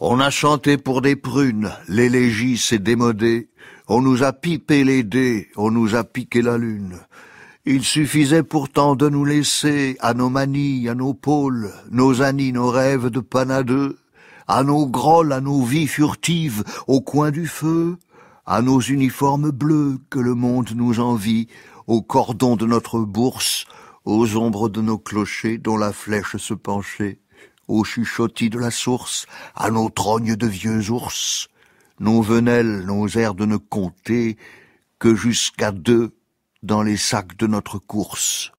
On a chanté pour des prunes, l'élégie s'est démodée, on nous a pipé les dés, on nous a piqué la lune. Il suffisait pourtant de nous laisser, à nos manies, à nos pôles, nos annies, nos rêves de panadeux, à nos grolles, à nos vies furtives, au coin du feu, à nos uniformes bleus que le monde nous envie, aux cordons de notre bourse, aux ombres de nos clochers dont la flèche se penchait. Aux chuchotis de la source, à nos trognes de vieux ours, nos venelles n'osèrent de ne compter que jusqu'à deux dans les sacs de notre course.